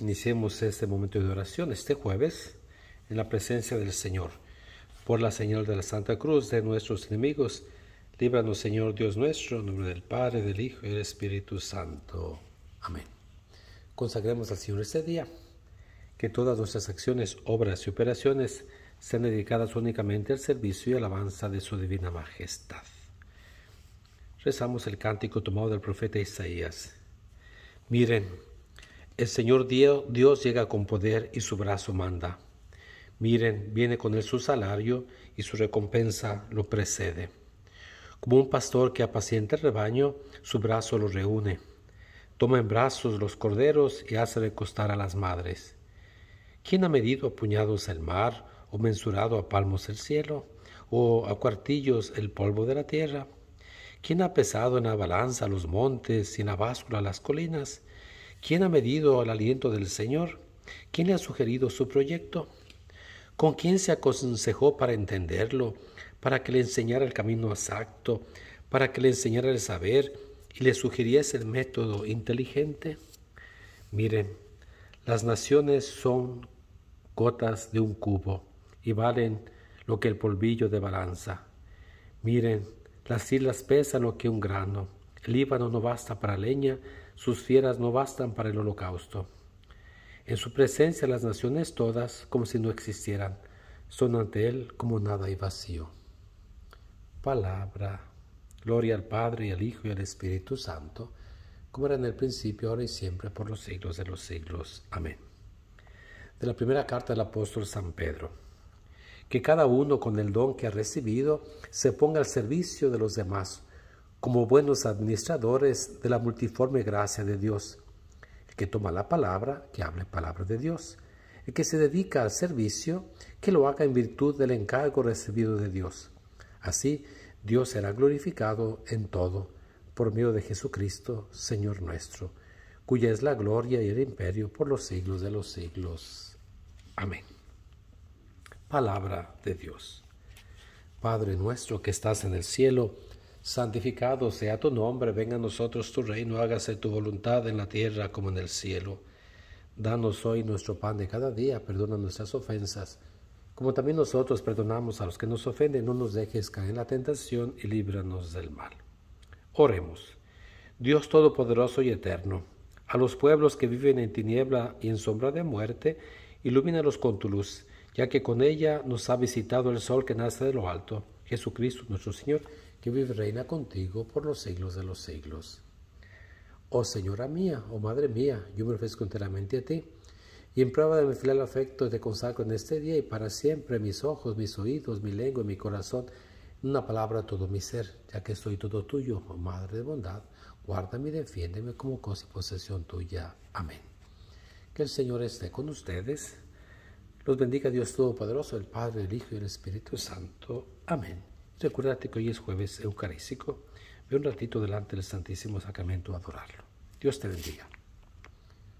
Iniciemos este momento de oración este jueves en la presencia del Señor. Por la señal de la Santa Cruz de nuestros enemigos, líbranos Señor Dios nuestro, en nombre del Padre, del Hijo y del Espíritu Santo. Amén. Consagremos al Señor este día, que todas nuestras acciones, obras y operaciones sean dedicadas únicamente al servicio y alabanza de su divina majestad. Rezamos el cántico tomado del profeta Isaías. Miren, el Señor Dios, llega con poder y su brazo manda. Miren, viene con él su salario y su recompensa lo precede. Como un pastor que apacienta el rebaño, su brazo lo reúne. Toma en brazos los corderos y hace recostar a las madres. ¿Quién ha medido a puñados el mar, o mensurado a palmos el cielo, o a cuartillos el polvo de la tierra? ¿Quién ha pesado en la balanza los montes y en la báscula las colinas? ¿Quién ha medido el aliento del Señor? ¿Quién le ha sugerido su proyecto? ¿Con quién se aconsejó para entenderlo, para que le enseñara el camino exacto, para que le enseñara el saber y le sugiriese el método inteligente? Miren, las naciones son gotas de un cubo y valen lo que el polvillo de balanza. Miren, las islas pesan lo que un grano Líbano no basta para leña, sus fieras no bastan para el holocausto. En su presencia las naciones todas, como si no existieran, son ante Él como nada y vacío. Palabra. Gloria al Padre y al Hijo y al Espíritu Santo, como era en el principio, ahora y siempre, por los siglos de los siglos. Amén. De la primera carta del apóstol San Pedro. Que cada uno con el don que ha recibido se ponga al servicio de los demás como buenos administradores de la multiforme gracia de Dios. El que toma la palabra, que hable palabra de Dios. El que se dedica al servicio, que lo haga en virtud del encargo recibido de Dios. Así, Dios será glorificado en todo, por medio de Jesucristo, Señor nuestro, cuya es la gloria y el imperio por los siglos de los siglos. Amén. Palabra de Dios. Padre nuestro que estás en el cielo, santificado sea tu nombre, venga a nosotros tu reino, hágase tu voluntad en la tierra como en el cielo. Danos hoy nuestro pan de cada día, perdona nuestras ofensas, como también nosotros perdonamos a los que nos ofenden, no nos dejes caer en la tentación y líbranos del mal. Oremos. Dios Todopoderoso y Eterno, a los pueblos que viven en tiniebla y en sombra de muerte, ilumínalos con tu luz, ya que con ella nos ha visitado el sol que nace de lo alto Jesucristo nuestro Señor, que vive y reina contigo por los siglos de los siglos. Oh Señora mía, oh Madre mía, yo me ofrezco enteramente a ti, y en prueba de mi fiel afecto te consagro en este día y para siempre mis ojos, mis oídos, mi lengua y mi corazón, una palabra todo mi ser, ya que soy todo tuyo, oh Madre de bondad, guárdame y defiéndeme como cosa y posesión tuya. Amén. Que el Señor esté con ustedes los bendiga Dios Todopoderoso, el Padre, el Hijo y el Espíritu Santo. Amén. Recuérdate que hoy es jueves eucarístico. Ve un ratito delante del Santísimo Sacramento a adorarlo. Dios te bendiga.